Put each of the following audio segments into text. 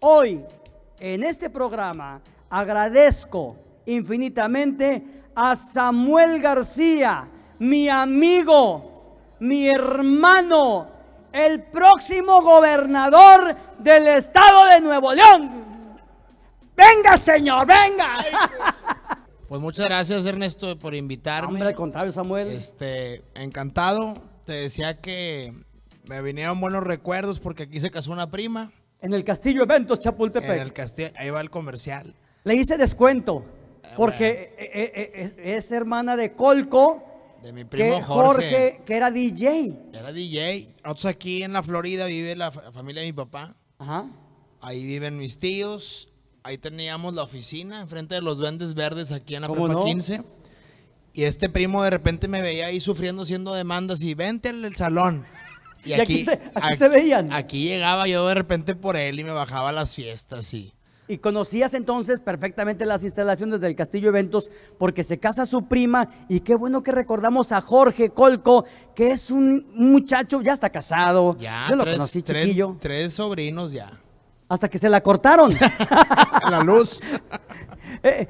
Hoy, en este programa, agradezco infinitamente a Samuel García, mi amigo, mi hermano, el próximo gobernador del estado de Nuevo León. Venga, señor, venga. Pues muchas gracias, Ernesto, por invitarme. Hombre, Samuel. Este, encantado. Te decía que me vinieron buenos recuerdos porque aquí se casó una prima. En el Castillo Eventos, Chapultepec. En el castillo, ahí va el comercial. Le hice descuento. Ah, porque eh, eh, eh, es, hermana de Colco. De mi primo que Jorge, que era DJ. Era DJ. Nosotros aquí en la Florida vive la familia de mi papá. Ajá. Ahí viven mis tíos. Ahí teníamos la oficina enfrente de los vendes Verdes aquí en la 15. Y este primo de repente me veía ahí sufriendo, haciendo demandas y vente al salón. Y, aquí, se, veían. Aquí llegaba yo de repente por él y me bajaba a las fiestas y... Y conocías entonces perfectamente las instalaciones del Castillo Eventos porque se casa su prima y qué bueno que recordamos a Jorge Colco, que es un muchacho, ya está casado. Ya, lo tres, conocí tres sobrinos ya. Hasta que se la cortaron. la luz. Eh,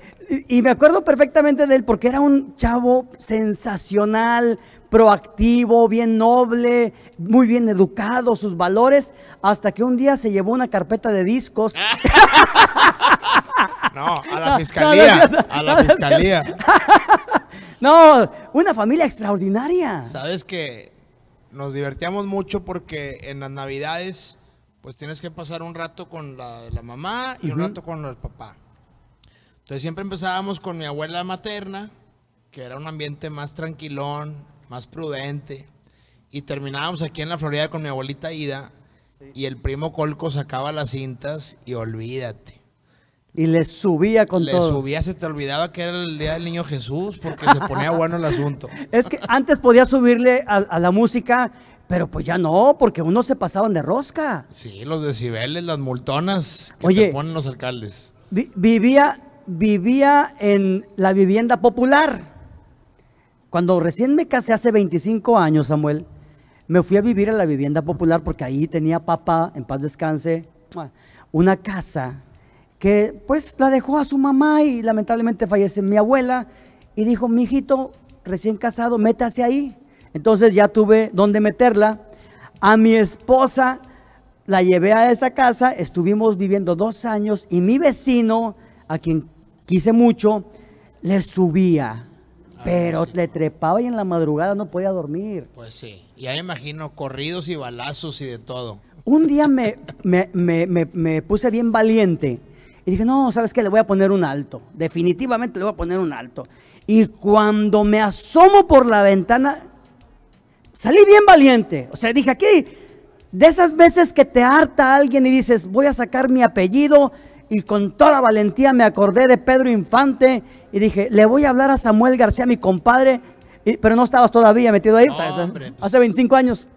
y me acuerdo perfectamente de él porque era un chavo sensacional, proactivo, bien noble, muy bien educado, sus valores, hasta que un día se llevó una carpeta de discos. Ah. No, a la fiscalía, a la fiscalía. No, una familia extraordinaria. Sabes que nos divertíamos mucho porque en las navidades pues tienes que pasar un rato con la, mamá y un rato con el papá. Entonces siempre empezábamos con mi abuela materna, que era un ambiente más tranquilón, más prudente. Y terminábamos aquí en la Florida con mi abuelita Ida. Y el primo Colco sacaba las cintas y olvídate. Y le subía con todo. Le subía, se te olvidaba que era el día del niño Jesús porque se ponía bueno el asunto. Es que antes podía subirle a, la música, pero pues ya no, porque unos se pasaban de rosca. Sí, los decibeles, las multonas que te ponen los alcaldes. vivía vivía en la vivienda popular. Cuando recién me casé hace 25 años, Samuel, me fui a vivir a la vivienda popular porque ahí tenía papá, en paz descanse, una casa que pues la dejó a su mamá y lamentablemente fallece mi abuela y dijo, mi hijito recién casado, métase ahí. Entonces ya tuve dónde meterla. A mi esposa la llevé a esa casa, estuvimos viviendo dos años y mi vecino, a quien quise mucho, le subía. Ah, pero le trepaba y en la madrugada no podía dormir. Pues sí, ya me imagino corridos y balazos y de todo. Un día me, me, me puse bien valiente y dije, no, ¿sabes qué? Le voy a poner un alto. Definitivamente le voy a poner un alto. Y cuando me asomo por la ventana, salí bien valiente. O sea, dije, aquí, de esas veces que te harta alguien y dices, voy a sacar mi apellido y con toda la valentía me acordé de Pedro Infante y dije, le voy a hablar a Samuel García, mi compadre, pero no estabas todavía metido ahí, hace 25 pues, años.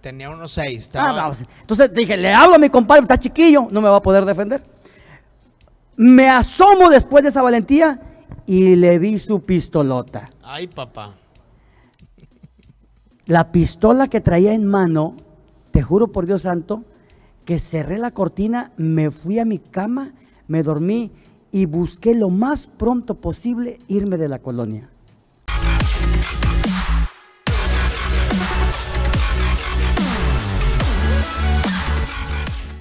Tenía unos 6, ah, Entonces dije, le hablo a mi compadre, está chiquillo, no me va a poder defender. Me asomo después de esa valentía y le vi su pistolota. Ay, papá. La pistola que traía en mano, te juro por Dios santo, que cerré la cortina, me fui a mi cama, me dormí y busqué lo más pronto posible irme de la colonia.